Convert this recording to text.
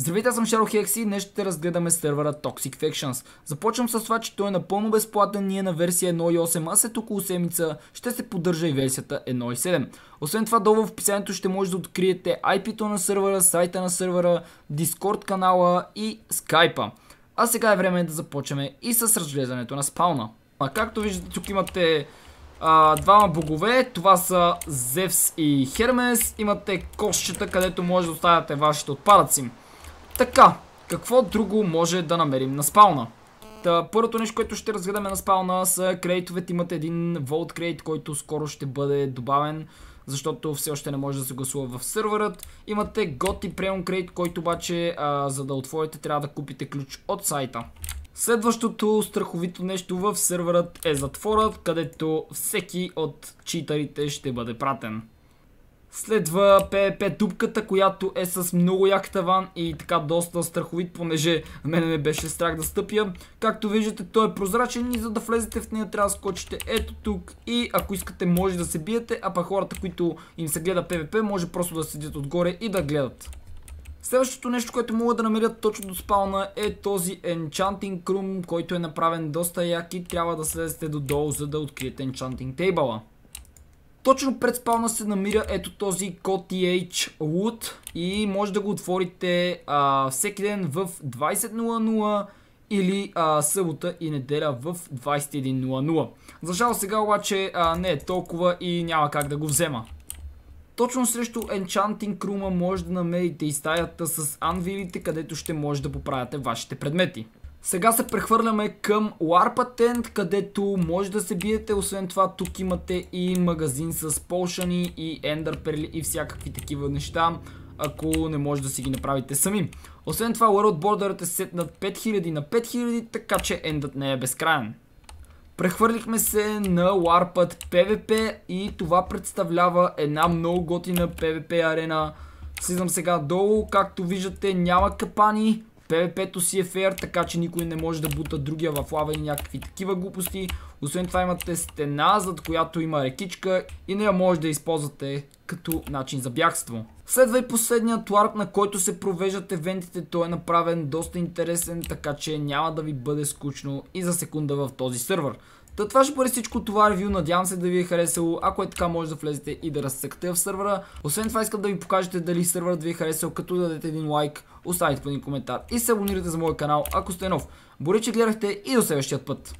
Здравейте, аз съм Шаро Хекси и днес ще разгледаме сервера Toxic Factions. Започвам с това, че той е напълно безплатен, ние на версия 1.8, а след около седмица ще се поддържа и версията 1.7. Освен това, долу в описанието ще можете да откриете IP-то на сервера, сайта на сервера, Discord канала и Skype-а. А сега е време да започваме и с разглезането на спауна. А както виждате, тук имате двама богове, това са Зевс и Хермес. Имате кошчета, където може да оставяте вашите отпадъци. Така, какво друго може да намерим на спална? Та, първото нещо, което ще разгледаме на спална са кредитовете. Имате един Vault кредит, който скоро ще бъде добавен защото все още не може да се гласува в серверът. Имате и Premium кредит, който обаче а, за да отворите трябва да купите ключ от сайта. Следващото страховито нещо в серверът е затворът, където всеки от читарите ще бъде пратен. Следва ПП дупката, която е с много як таван и така доста страховит, понеже мене ме беше страх да стъпя. Както виждате, той е прозрачен и за да влезете в нея трябва да скочите ето тук и ако искате може да се биете, а па хората, които им се гледа ПВП, може просто да седят отгоре и да гледат. Следващото нещо, което мога да намерят точно до спална е този Enchanting Room, който е направен доста як и трябва да слезете додолу, за да откриете Enchanting Table. Точно пред спауна се намира ето този KTH Wood и може да го отворите а, всеки ден в 20.00 или а, събота и неделя в 21.00. За жал сега обаче а, не е толкова и няма как да го взема. Точно срещу Enchanting Room може да намерите и стаята с анвилите, където ще може да поправяте вашите предмети. Сега се прехвърляме към War Patent, където може да се биете. Освен това, тук имате и магазин с полшани и ендърперли и всякакви такива неща, ако не може да си ги направите сами. Освен това, World Border е над 5000 на 5000, така че ендът не е безкраен. Прехвърлихме се на Warpath PvP и това представлява една много готина PvP арена. Слизам сега долу, както виждате няма капани, ПВП-то си е фейер, така че никой не може да бута другия в лава и някакви такива глупости. Освен това имате стена, зад която има рекичка и не я може да използвате като начин за бягство. Следва и последният ларп, на който се провеждат евентите. Той е направен доста интересен, така че няма да ви бъде скучно и за секунда в този сервер. Та това ще бъде всичко това е ревю, надявам се да ви е харесало, ако е така може да влезете и да разсъкте в сервера. Освен това искам да ви покажете дали серверът ви е харесал, като да дадете един лайк, оставите по един коментар и се абонирате за моя канал, ако сте нов. Бори, че гледахте и до следващия път!